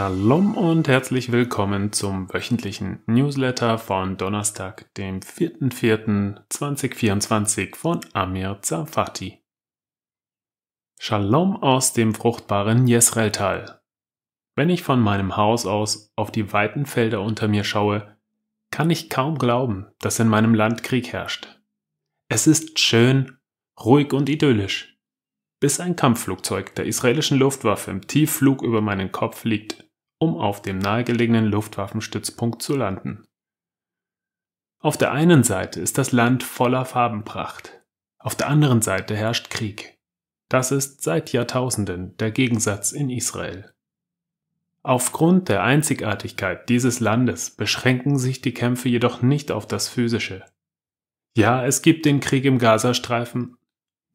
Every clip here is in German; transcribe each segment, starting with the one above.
Shalom und herzlich willkommen zum wöchentlichen Newsletter von Donnerstag, dem 4.04.2024 von Amir Zafati. Shalom aus dem fruchtbaren Jesraeltal. Wenn ich von meinem Haus aus auf die weiten Felder unter mir schaue, kann ich kaum glauben, dass in meinem Land Krieg herrscht. Es ist schön, ruhig und idyllisch bis ein Kampfflugzeug der israelischen Luftwaffe im Tiefflug über meinen Kopf liegt um auf dem nahegelegenen Luftwaffenstützpunkt zu landen. Auf der einen Seite ist das Land voller Farbenpracht, auf der anderen Seite herrscht Krieg. Das ist seit Jahrtausenden der Gegensatz in Israel. Aufgrund der Einzigartigkeit dieses Landes beschränken sich die Kämpfe jedoch nicht auf das Physische. Ja, es gibt den Krieg im Gazastreifen,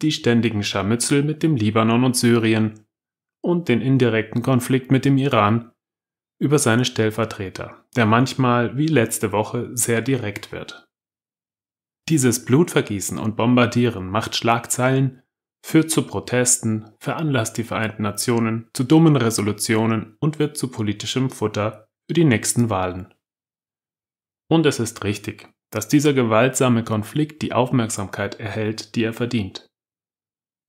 die ständigen Scharmützel mit dem Libanon und Syrien und den indirekten Konflikt mit dem Iran über seine Stellvertreter, der manchmal, wie letzte Woche, sehr direkt wird. Dieses Blutvergießen und Bombardieren macht Schlagzeilen, führt zu Protesten, veranlasst die Vereinten Nationen zu dummen Resolutionen und wird zu politischem Futter für die nächsten Wahlen. Und es ist richtig, dass dieser gewaltsame Konflikt die Aufmerksamkeit erhält, die er verdient.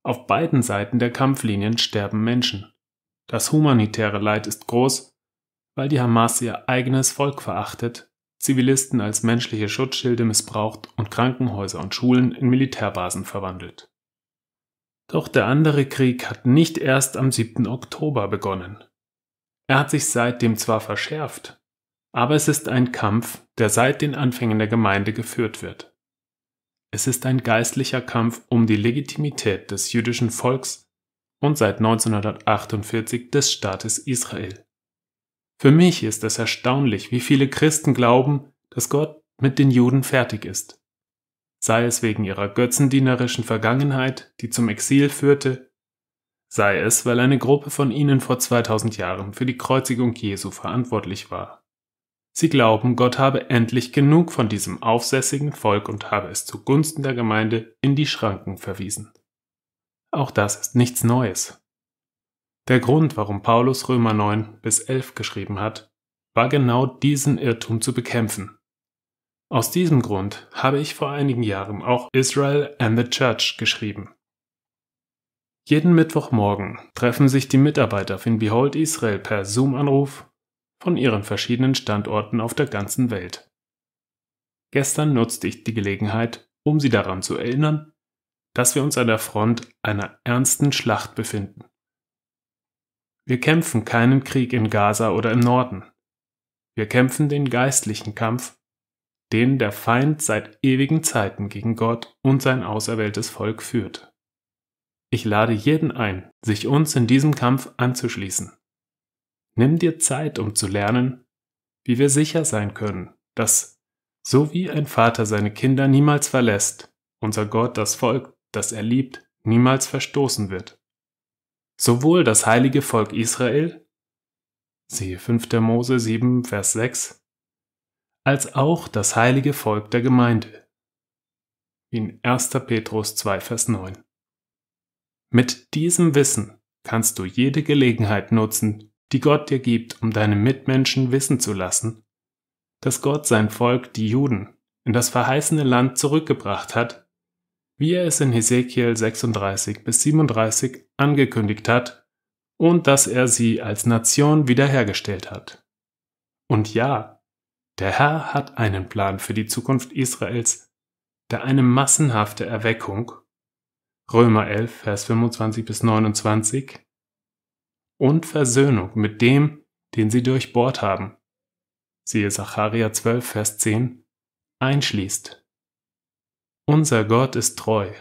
Auf beiden Seiten der Kampflinien sterben Menschen. Das humanitäre Leid ist groß weil die Hamas ihr eigenes Volk verachtet, Zivilisten als menschliche Schutzschilde missbraucht und Krankenhäuser und Schulen in Militärbasen verwandelt. Doch der andere Krieg hat nicht erst am 7. Oktober begonnen. Er hat sich seitdem zwar verschärft, aber es ist ein Kampf, der seit den Anfängen der Gemeinde geführt wird. Es ist ein geistlicher Kampf um die Legitimität des jüdischen Volks und seit 1948 des Staates Israel. Für mich ist es erstaunlich, wie viele Christen glauben, dass Gott mit den Juden fertig ist. Sei es wegen ihrer götzendienerischen Vergangenheit, die zum Exil führte, sei es, weil eine Gruppe von ihnen vor 2000 Jahren für die Kreuzigung Jesu verantwortlich war. Sie glauben, Gott habe endlich genug von diesem aufsässigen Volk und habe es zugunsten der Gemeinde in die Schranken verwiesen. Auch das ist nichts Neues. Der Grund, warum Paulus Römer 9 bis 11 geschrieben hat, war genau diesen Irrtum zu bekämpfen. Aus diesem Grund habe ich vor einigen Jahren auch Israel and the Church geschrieben. Jeden Mittwochmorgen treffen sich die Mitarbeiter von Behold Israel per Zoom-Anruf von ihren verschiedenen Standorten auf der ganzen Welt. Gestern nutzte ich die Gelegenheit, um sie daran zu erinnern, dass wir uns an der Front einer ernsten Schlacht befinden. Wir kämpfen keinen Krieg in Gaza oder im Norden. Wir kämpfen den geistlichen Kampf, den der Feind seit ewigen Zeiten gegen Gott und sein auserwähltes Volk führt. Ich lade jeden ein, sich uns in diesem Kampf anzuschließen. Nimm dir Zeit, um zu lernen, wie wir sicher sein können, dass, so wie ein Vater seine Kinder niemals verlässt, unser Gott das Volk, das er liebt, niemals verstoßen wird sowohl das heilige Volk Israel, siehe 5. Mose 7, Vers 6, als auch das heilige Volk der Gemeinde, wie in 1. Petrus 2, Vers 9. Mit diesem Wissen kannst du jede Gelegenheit nutzen, die Gott dir gibt, um deine Mitmenschen wissen zu lassen, dass Gott sein Volk, die Juden, in das verheißene Land zurückgebracht hat, wie er es in Hesekiel 36 bis 37 angekündigt hat und dass er sie als Nation wiederhergestellt hat. Und ja, der Herr hat einen Plan für die Zukunft Israels, der eine massenhafte Erweckung, Römer 11, Vers 25 bis 29, und Versöhnung mit dem, den sie durchbohrt haben, siehe Sacharja 12, Vers 10, einschließt. Unser Gott ist treu,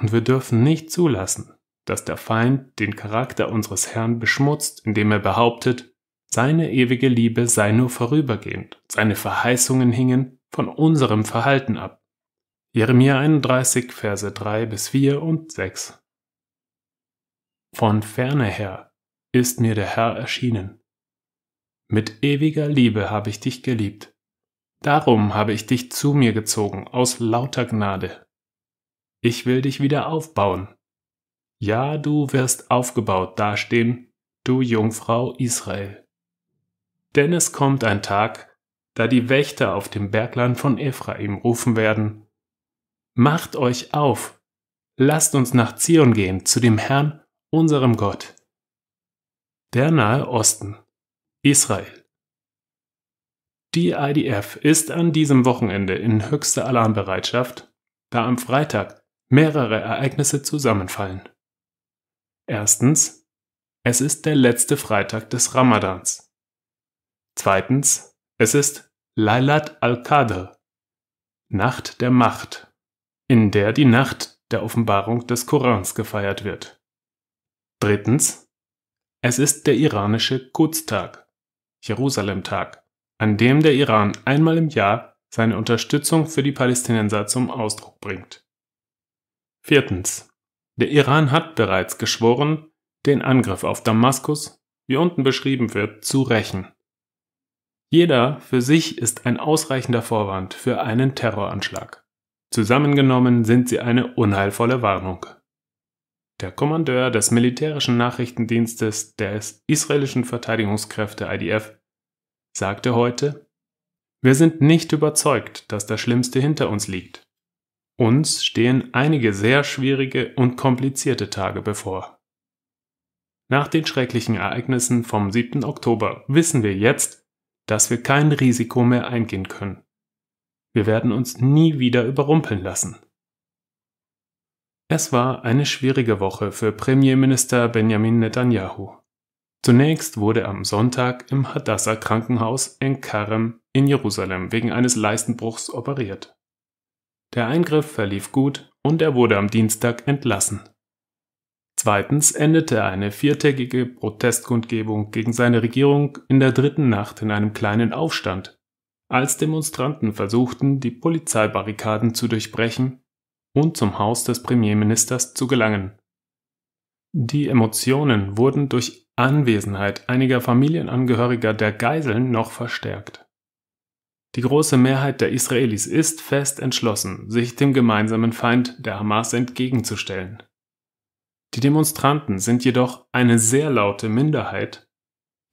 und wir dürfen nicht zulassen, dass der Feind den Charakter unseres Herrn beschmutzt, indem er behauptet, seine ewige Liebe sei nur vorübergehend, seine Verheißungen hingen von unserem Verhalten ab. Jeremia 31, Verse 3 bis 4 und 6 Von ferne her ist mir der Herr erschienen. Mit ewiger Liebe habe ich dich geliebt. Darum habe ich dich zu mir gezogen aus lauter Gnade. Ich will dich wieder aufbauen ja, du wirst aufgebaut dastehen, du Jungfrau Israel. Denn es kommt ein Tag, da die Wächter auf dem Bergland von Ephraim rufen werden, Macht euch auf, lasst uns nach Zion gehen, zu dem Herrn, unserem Gott. Der Nahe Osten, Israel. Die IDF ist an diesem Wochenende in höchster Alarmbereitschaft, da am Freitag mehrere Ereignisse zusammenfallen. Erstens, es ist der letzte Freitag des Ramadans. Zweitens, es ist Lailat al-Qadr, Nacht der Macht, in der die Nacht der Offenbarung des Korans gefeiert wird. Drittens, es ist der iranische Kutztag, Jerusalemtag, an dem der Iran einmal im Jahr seine Unterstützung für die Palästinenser zum Ausdruck bringt. Viertens, der Iran hat bereits geschworen, den Angriff auf Damaskus, wie unten beschrieben wird, zu rächen. Jeder für sich ist ein ausreichender Vorwand für einen Terroranschlag. Zusammengenommen sind sie eine unheilvolle Warnung. Der Kommandeur des militärischen Nachrichtendienstes des israelischen Verteidigungskräfte IDF sagte heute, wir sind nicht überzeugt, dass das Schlimmste hinter uns liegt. Uns stehen einige sehr schwierige und komplizierte Tage bevor. Nach den schrecklichen Ereignissen vom 7. Oktober wissen wir jetzt, dass wir kein Risiko mehr eingehen können. Wir werden uns nie wieder überrumpeln lassen. Es war eine schwierige Woche für Premierminister Benjamin Netanyahu. Zunächst wurde am Sonntag im Hadassah Krankenhaus in Karem in Jerusalem wegen eines Leistenbruchs operiert. Der Eingriff verlief gut und er wurde am Dienstag entlassen. Zweitens endete eine viertägige Protestkundgebung gegen seine Regierung in der dritten Nacht in einem kleinen Aufstand, als Demonstranten versuchten, die Polizeibarrikaden zu durchbrechen und zum Haus des Premierministers zu gelangen. Die Emotionen wurden durch Anwesenheit einiger Familienangehöriger der Geiseln noch verstärkt. Die große Mehrheit der Israelis ist fest entschlossen, sich dem gemeinsamen Feind der Hamas entgegenzustellen. Die Demonstranten sind jedoch eine sehr laute Minderheit,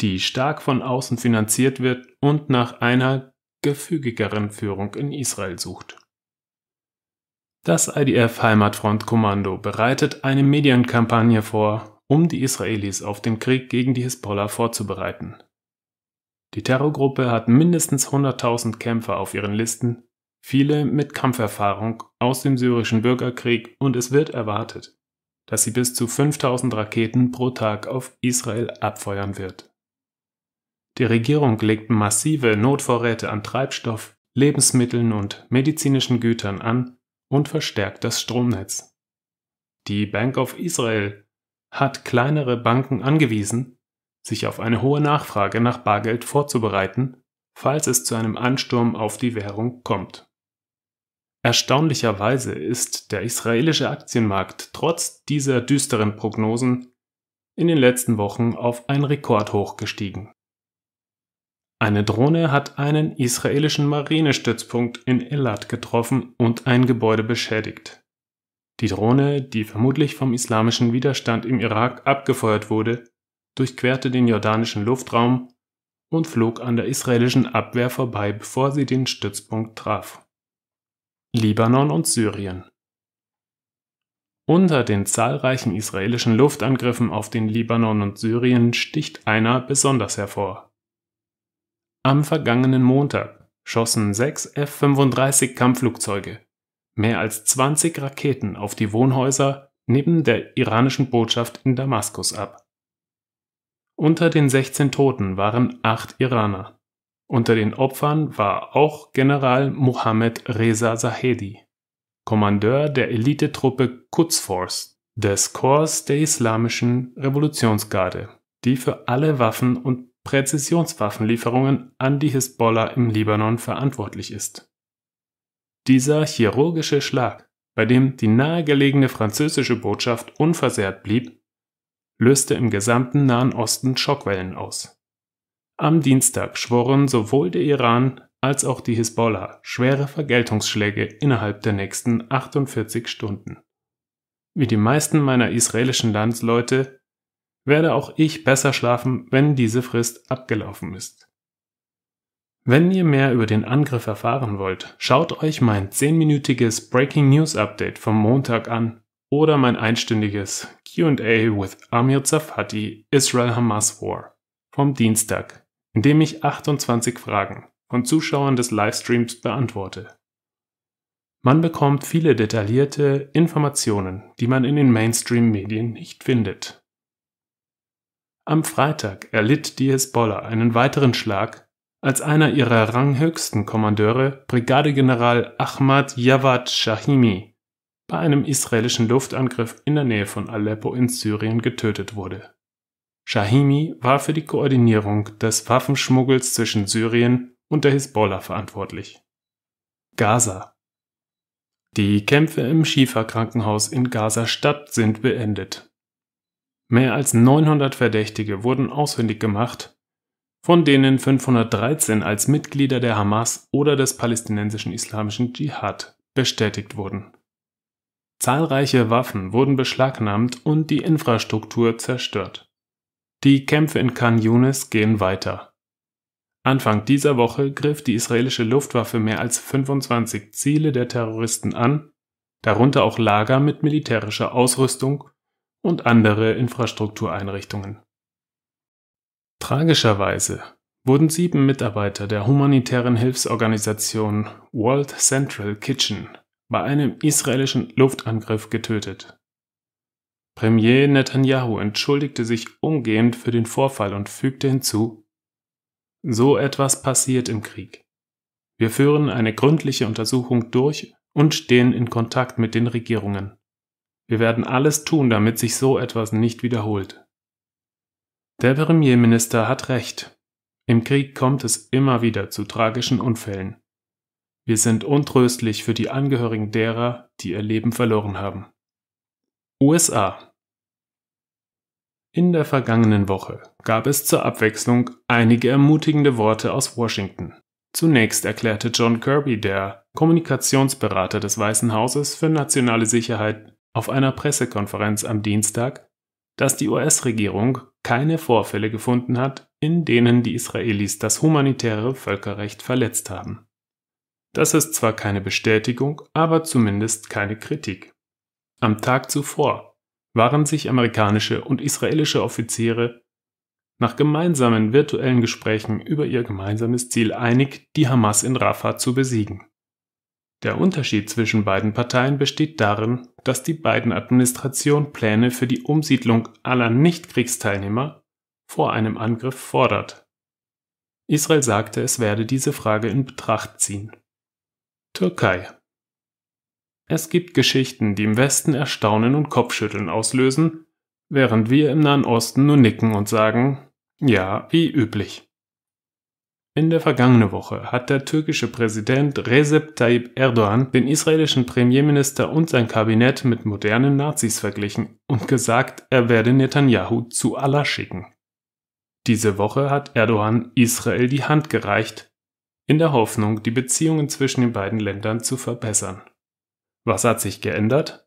die stark von außen finanziert wird und nach einer gefügigeren Führung in Israel sucht. Das IDF Heimatfrontkommando bereitet eine Medienkampagne vor, um die Israelis auf den Krieg gegen die Hisbollah vorzubereiten. Die Terrorgruppe hat mindestens 100.000 Kämpfer auf ihren Listen, viele mit Kampferfahrung aus dem syrischen Bürgerkrieg und es wird erwartet, dass sie bis zu 5.000 Raketen pro Tag auf Israel abfeuern wird. Die Regierung legt massive Notvorräte an Treibstoff, Lebensmitteln und medizinischen Gütern an und verstärkt das Stromnetz. Die Bank of Israel hat kleinere Banken angewiesen, sich auf eine hohe Nachfrage nach Bargeld vorzubereiten, falls es zu einem Ansturm auf die Währung kommt. Erstaunlicherweise ist der israelische Aktienmarkt trotz dieser düsteren Prognosen in den letzten Wochen auf ein Rekordhoch gestiegen. Eine Drohne hat einen israelischen Marinestützpunkt in Elat getroffen und ein Gebäude beschädigt. Die Drohne, die vermutlich vom islamischen Widerstand im Irak abgefeuert wurde, durchquerte den jordanischen Luftraum und flog an der israelischen Abwehr vorbei, bevor sie den Stützpunkt traf. Libanon und Syrien Unter den zahlreichen israelischen Luftangriffen auf den Libanon und Syrien sticht einer besonders hervor. Am vergangenen Montag schossen sechs F-35 Kampfflugzeuge, mehr als 20 Raketen auf die Wohnhäuser neben der iranischen Botschaft in Damaskus ab. Unter den 16 Toten waren acht Iraner. Unter den Opfern war auch General Mohammed Reza Zahedi, Kommandeur der Elitetruppe Quds Force des Korps der Islamischen Revolutionsgarde, die für alle Waffen- und Präzisionswaffenlieferungen an die Hisbollah im Libanon verantwortlich ist. Dieser chirurgische Schlag, bei dem die nahegelegene französische Botschaft unversehrt blieb, löste im gesamten Nahen Osten Schockwellen aus. Am Dienstag schworen sowohl der Iran als auch die Hisbollah schwere Vergeltungsschläge innerhalb der nächsten 48 Stunden. Wie die meisten meiner israelischen Landsleute werde auch ich besser schlafen, wenn diese Frist abgelaufen ist. Wenn ihr mehr über den Angriff erfahren wollt, schaut euch mein 10-minütiges Breaking News Update vom Montag an oder mein einstündiges QA with Amir Zafati Israel Hamas War vom Dienstag, in dem ich 28 Fragen von Zuschauern des Livestreams beantworte. Man bekommt viele detaillierte Informationen, die man in den Mainstream-Medien nicht findet. Am Freitag erlitt die Hezbollah einen weiteren Schlag, als einer ihrer ranghöchsten Kommandeure, Brigadegeneral Ahmad Javad Shahimi, bei einem israelischen Luftangriff in der Nähe von Aleppo in Syrien getötet wurde. Shahimi war für die Koordinierung des Waffenschmuggels zwischen Syrien und der Hisbollah verantwortlich. Gaza Die Kämpfe im Schieferkrankenhaus in Gaza-Stadt sind beendet. Mehr als 900 Verdächtige wurden ausfindig gemacht, von denen 513 als Mitglieder der Hamas oder des palästinensischen islamischen Dschihad bestätigt wurden. Zahlreiche Waffen wurden beschlagnahmt und die Infrastruktur zerstört. Die Kämpfe in Khan Yunis gehen weiter. Anfang dieser Woche griff die israelische Luftwaffe mehr als 25 Ziele der Terroristen an, darunter auch Lager mit militärischer Ausrüstung und andere Infrastruktureinrichtungen. Tragischerweise wurden sieben Mitarbeiter der humanitären Hilfsorganisation World Central Kitchen bei einem israelischen Luftangriff getötet. Premier Netanyahu entschuldigte sich umgehend für den Vorfall und fügte hinzu So etwas passiert im Krieg. Wir führen eine gründliche Untersuchung durch und stehen in Kontakt mit den Regierungen. Wir werden alles tun, damit sich so etwas nicht wiederholt. Der Premierminister hat recht. Im Krieg kommt es immer wieder zu tragischen Unfällen. Wir sind untröstlich für die Angehörigen derer, die ihr Leben verloren haben. USA In der vergangenen Woche gab es zur Abwechslung einige ermutigende Worte aus Washington. Zunächst erklärte John Kirby, der Kommunikationsberater des Weißen Hauses für nationale Sicherheit, auf einer Pressekonferenz am Dienstag, dass die US-Regierung keine Vorfälle gefunden hat, in denen die Israelis das humanitäre Völkerrecht verletzt haben. Das ist zwar keine Bestätigung, aber zumindest keine Kritik. Am Tag zuvor waren sich amerikanische und israelische Offiziere nach gemeinsamen virtuellen Gesprächen über ihr gemeinsames Ziel einig, die Hamas in Rafah zu besiegen. Der Unterschied zwischen beiden Parteien besteht darin, dass die beiden Administrationen Pläne für die Umsiedlung aller Nichtkriegsteilnehmer vor einem Angriff fordert. Israel sagte, es werde diese Frage in Betracht ziehen. Türkei Es gibt Geschichten, die im Westen Erstaunen und Kopfschütteln auslösen, während wir im Nahen Osten nur nicken und sagen, ja, wie üblich. In der vergangenen Woche hat der türkische Präsident Recep Tayyip Erdogan den israelischen Premierminister und sein Kabinett mit modernen Nazis verglichen und gesagt, er werde Netanyahu zu Allah schicken. Diese Woche hat Erdogan Israel die Hand gereicht in der Hoffnung, die Beziehungen zwischen den beiden Ländern zu verbessern. Was hat sich geändert?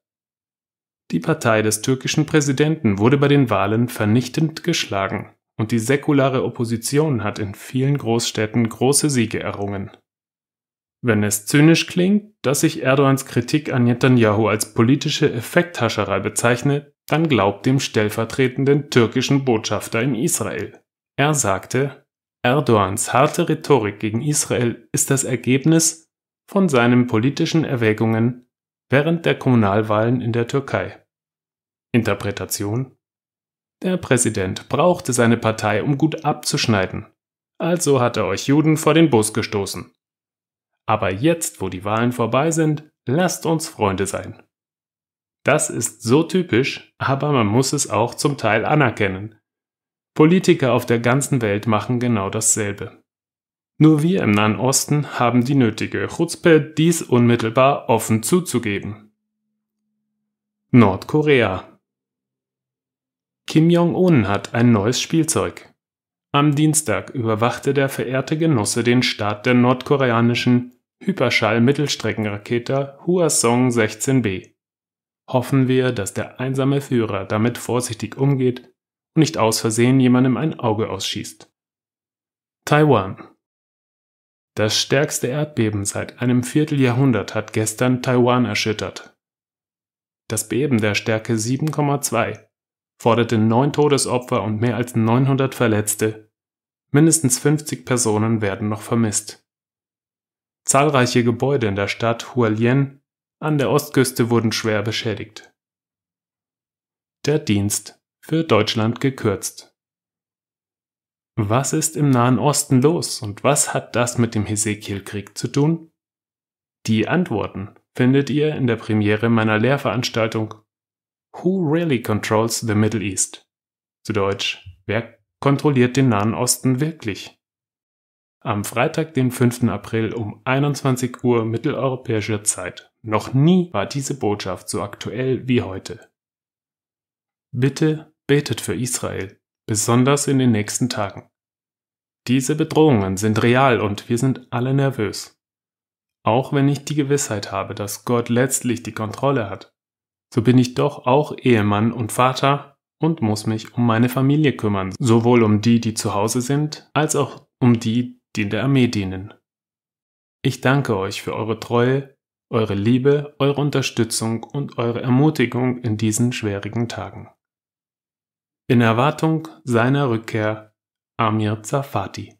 Die Partei des türkischen Präsidenten wurde bei den Wahlen vernichtend geschlagen und die säkulare Opposition hat in vielen Großstädten große Siege errungen. Wenn es zynisch klingt, dass sich Erdogans Kritik an Netanyahu als politische Effekthascherei bezeichne, dann glaubt dem stellvertretenden türkischen Botschafter in Israel. Er sagte, Erdogans harte Rhetorik gegen Israel ist das Ergebnis von seinen politischen Erwägungen während der Kommunalwahlen in der Türkei. Interpretation Der Präsident brauchte seine Partei, um gut abzuschneiden, also hat er euch Juden vor den Bus gestoßen. Aber jetzt, wo die Wahlen vorbei sind, lasst uns Freunde sein. Das ist so typisch, aber man muss es auch zum Teil anerkennen. Politiker auf der ganzen Welt machen genau dasselbe. Nur wir im Nahen Osten haben die nötige Chutzpe, dies unmittelbar offen zuzugeben. Nordkorea Kim Jong-un hat ein neues Spielzeug. Am Dienstag überwachte der verehrte Genosse den Start der nordkoreanischen Hyperschall-Mittelstreckenrakete Hwasong 16B. Hoffen wir, dass der einsame Führer damit vorsichtig umgeht und nicht aus Versehen jemandem ein Auge ausschießt. Taiwan Das stärkste Erdbeben seit einem Vierteljahrhundert hat gestern Taiwan erschüttert. Das Beben der Stärke 7,2 forderte neun Todesopfer und mehr als 900 Verletzte. Mindestens 50 Personen werden noch vermisst. Zahlreiche Gebäude in der Stadt Hualien an der Ostküste wurden schwer beschädigt. Der Dienst für Deutschland gekürzt. Was ist im Nahen Osten los und was hat das mit dem Hesekiel-Krieg zu tun? Die Antworten findet ihr in der Premiere meiner Lehrveranstaltung Who Really Controls the Middle East? Zu Deutsch, wer kontrolliert den Nahen Osten wirklich? Am Freitag, den 5. April um 21 Uhr mitteleuropäischer Zeit. Noch nie war diese Botschaft so aktuell wie heute. Bitte Betet für Israel, besonders in den nächsten Tagen. Diese Bedrohungen sind real und wir sind alle nervös. Auch wenn ich die Gewissheit habe, dass Gott letztlich die Kontrolle hat, so bin ich doch auch Ehemann und Vater und muss mich um meine Familie kümmern, sowohl um die, die zu Hause sind, als auch um die, die in der Armee dienen. Ich danke euch für eure Treue, eure Liebe, eure Unterstützung und eure Ermutigung in diesen schwierigen Tagen in Erwartung seiner Rückkehr Amir Zafati.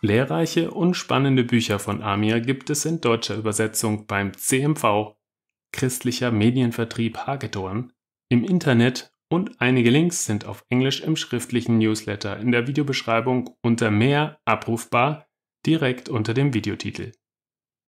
Lehrreiche und spannende Bücher von Amir gibt es in deutscher Übersetzung beim CMV Christlicher Medienvertrieb Hagedorn im Internet und einige Links sind auf Englisch im schriftlichen Newsletter in der Videobeschreibung unter Mehr abrufbar direkt unter dem Videotitel